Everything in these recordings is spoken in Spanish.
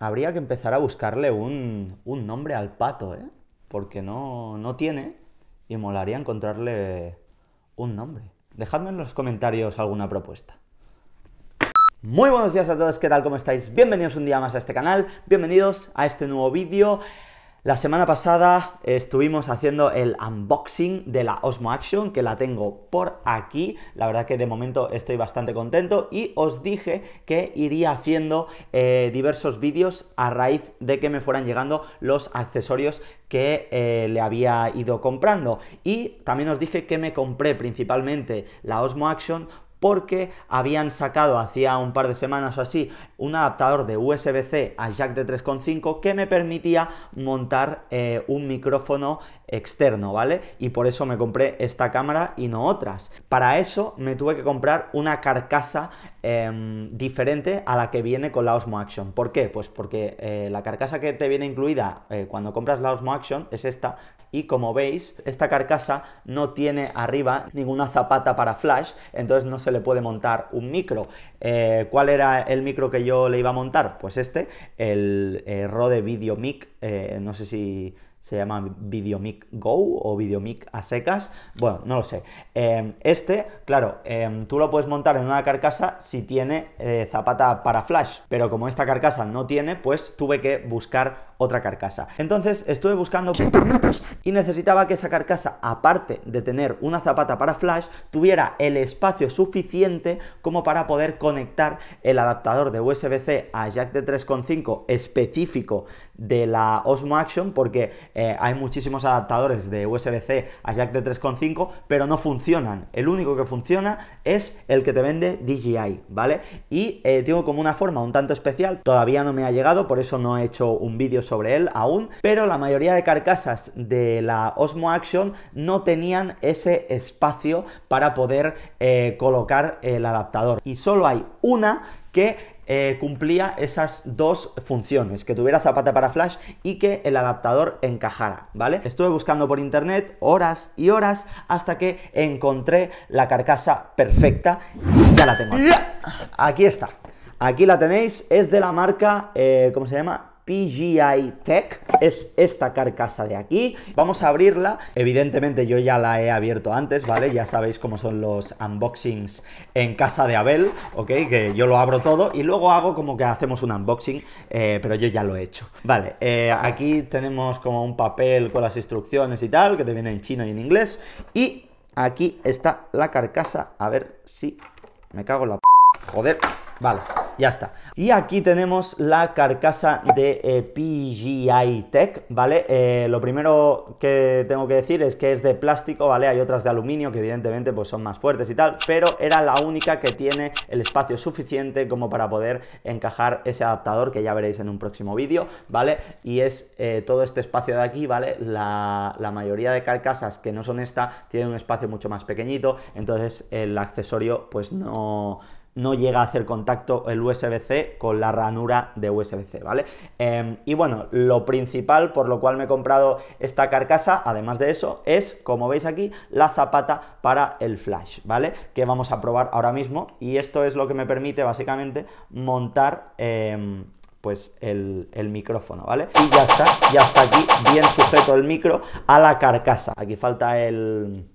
Habría que empezar a buscarle un, un nombre al pato, ¿eh? Porque no, no tiene y molaría encontrarle un nombre. Dejadme en los comentarios alguna propuesta. Muy buenos días a todos, ¿qué tal? ¿Cómo estáis? Bienvenidos un día más a este canal, bienvenidos a este nuevo vídeo. La semana pasada estuvimos haciendo el unboxing de la Osmo Action, que la tengo por aquí. La verdad que de momento estoy bastante contento y os dije que iría haciendo eh, diversos vídeos a raíz de que me fueran llegando los accesorios que eh, le había ido comprando. Y también os dije que me compré principalmente la Osmo Action porque habían sacado hacía un par de semanas o así un adaptador de USB-C a jack de 3.5 que me permitía montar eh, un micrófono externo, ¿vale? Y por eso me compré esta cámara y no otras. Para eso me tuve que comprar una carcasa em, diferente a la que viene con la Osmo Action. ¿Por qué? Pues porque eh, la carcasa que te viene incluida eh, cuando compras la Osmo Action es esta, y como veis esta carcasa no tiene arriba ninguna zapata para flash entonces no se le puede montar un micro eh, ¿cuál era el micro que yo le iba a montar? pues este el eh, Rode VideoMic eh, no sé si se llama VideoMic Go o VideoMic a secas, bueno, no lo sé. este, claro, tú lo puedes montar en una carcasa si tiene zapata para flash, pero como esta carcasa no tiene, pues tuve que buscar otra carcasa. Entonces estuve buscando y necesitaba que esa carcasa, aparte de tener una zapata para flash, tuviera el espacio suficiente como para poder conectar el adaptador de USB-C a jack de 3.5 específico de la Osmo Action, porque eh, hay muchísimos adaptadores de USB-C a jack de 3.5, pero no funcionan. El único que funciona es el que te vende DJI, ¿vale? Y eh, tengo como una forma un tanto especial, todavía no me ha llegado, por eso no he hecho un vídeo sobre sobre él aún, pero la mayoría de carcasas de la Osmo Action no tenían ese espacio para poder eh, colocar el adaptador. Y solo hay una que eh, cumplía esas dos funciones, que tuviera zapata para flash y que el adaptador encajara, ¿vale? Estuve buscando por internet horas y horas hasta que encontré la carcasa perfecta ya la tengo. Aquí, está. Aquí la tenéis, es de la marca, eh, ¿cómo se llama? PGI Tech. Es esta carcasa de aquí. Vamos a abrirla. Evidentemente yo ya la he abierto antes, ¿vale? Ya sabéis cómo son los unboxings en casa de Abel, ¿ok? Que yo lo abro todo y luego hago como que hacemos un unboxing, eh, pero yo ya lo he hecho. Vale, eh, aquí tenemos como un papel con las instrucciones y tal, que te viene en chino y en inglés. Y aquí está la carcasa. A ver si... Me cago en la... Joder. Vale, ya está. Y aquí tenemos la carcasa de eh, PGI Tech, ¿vale? Eh, lo primero que tengo que decir es que es de plástico, ¿vale? Hay otras de aluminio que evidentemente pues son más fuertes y tal, pero era la única que tiene el espacio suficiente como para poder encajar ese adaptador que ya veréis en un próximo vídeo, ¿vale? Y es eh, todo este espacio de aquí, ¿vale? La, la, mayoría de carcasas que no son esta tienen un espacio mucho más pequeñito, entonces el accesorio pues no no llega a hacer contacto el USB-C con la ranura de USB-C, ¿vale? Em, y bueno, lo principal por lo cual me he comprado esta carcasa, además de eso, es, como veis aquí, la zapata para el flash, ¿vale? Que vamos a probar ahora mismo y esto es lo que me permite básicamente montar... Em, pues el, micrófono, ¿vale? Y ya está, ya está aquí bien sujeto el micro a la carcasa. Aquí falta el,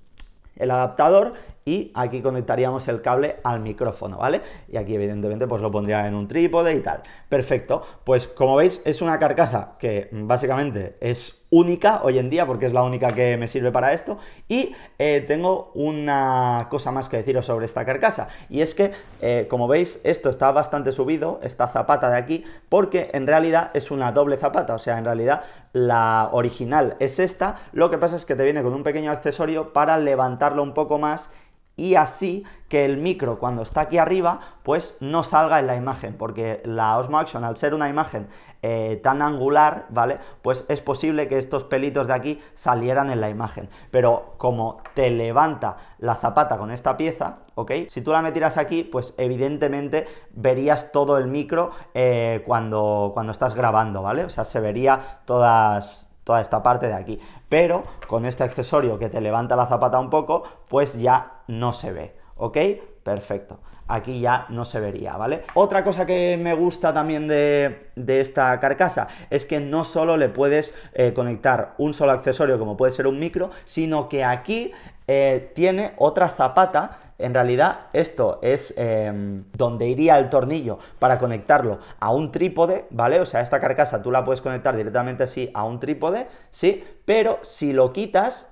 el adaptador y aquí conectaríamos el cable al micrófono, ¿vale? Y aquí evidentemente pues lo pondría en un trípode y tal. Perfecto, pues como veis es una carcasa que mm, básicamente es única hoy en día porque es la única que me sirve para esto y eh, tengo una cosa más que deciros sobre esta carcasa y es que eh, como veis esto está bastante subido, esta zapata de aquí, porque en realidad es una doble zapata, o sea en realidad la original es esta, lo que pasa es que te viene con un pequeño accesorio para levantarlo un poco más y así que el micro cuando está aquí arriba pues no salga en la imagen porque la Osmo Action al ser una imagen eh, tan angular vale pues es posible que estos pelitos de aquí salieran en la imagen pero como te levanta la zapata con esta pieza ok si tú la metieras aquí pues evidentemente verías todo el micro eh, cuando cuando estás grabando vale o sea se vería todas toda esta parte de aquí. Pero con este accesorio que te levanta la zapata un poco, pues ya no se ve, ¿ok? Perfecto. Aquí ya no se vería, ¿vale? Otra cosa que me gusta también de, esta carcasa es que no solo le puedes eh, conectar un solo accesorio como puede ser un micro, sino que aquí eh, tiene otra zapata en realidad esto es em, donde iría el tornillo para conectarlo a un trípode, ¿vale? O sea, esta carcasa tú la puedes conectar directamente así a un trípode, ¿sí? Pero si lo quitas,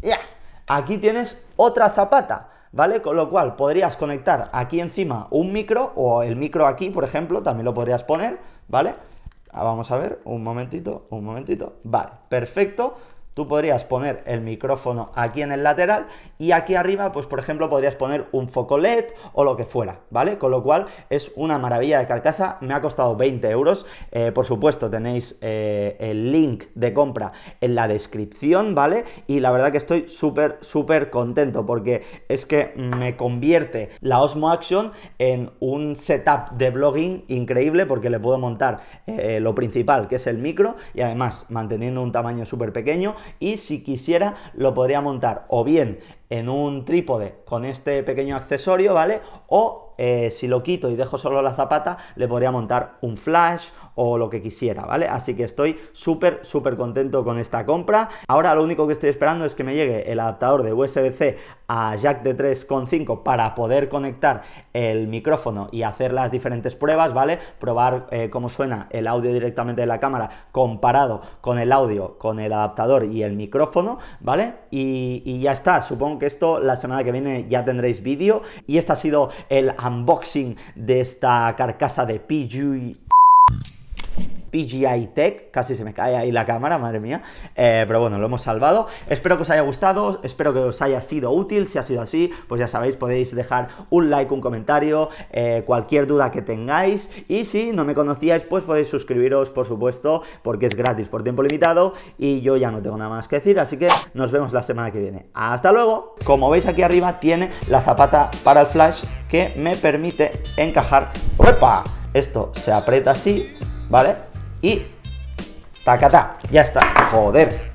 ¡ya! Aquí tienes otra zapata. ¿vale? Con lo cual podrías conectar aquí encima un micro o el micro aquí, por ejemplo, también lo podrías poner, ¿vale? Ah, vamos a ver, un momentito, un momentito. Vale, perfecto. Tú podrías poner el micrófono aquí en el lateral y aquí arriba, pues por ejemplo, podrías poner un foco LED o lo que fuera, ¿vale? Con lo cual es una maravilla de carcasa, me ha costado 20 euros. Eh, por supuesto, tenéis eh, el link de compra en la descripción, ¿vale? Y la verdad que estoy súper, súper contento porque es que me convierte la Osmo Action en un setup de blogging increíble porque le puedo montar eh, lo principal, que es el micro, y además manteniendo un tamaño súper pequeño, y si quisiera lo podría montar o bien en un trípode con este pequeño accesorio, ¿vale? O eh, si lo quito y dejo solo la zapata, le podría montar un flash o lo que quisiera, ¿vale? Así que estoy súper, súper contento con esta compra. Ahora lo único que estoy esperando es que me llegue el adaptador de USB-C a jack de 3.5 para poder conectar el micrófono y hacer las diferentes pruebas, ¿vale? Probar eh, cómo suena el audio directamente de la cámara comparado con el audio, con el adaptador y el micrófono, ¿vale? Y, ya está, supongo que esto la semana que viene ya tendréis vídeo. Y este ha sido el unboxing de esta carcasa de y. PGI Tech, casi se me cae ahí la cámara, madre mía, eh, pero bueno, lo hemos salvado. Espero que os haya gustado, espero que os haya sido útil, si ha sido así, pues ya sabéis, podéis dejar un like, un comentario, eh, cualquier duda que tengáis y si no me conocíais, pues podéis suscribiros, por supuesto, porque es gratis por tiempo limitado y yo ya no tengo nada más que decir, así que nos vemos la semana que viene. ¡Hasta luego! Como veis aquí arriba tiene la zapata para el flash que me permite encajar. ¡Opa! Esto se aprieta así, ¿vale? y tacata ya está, joder,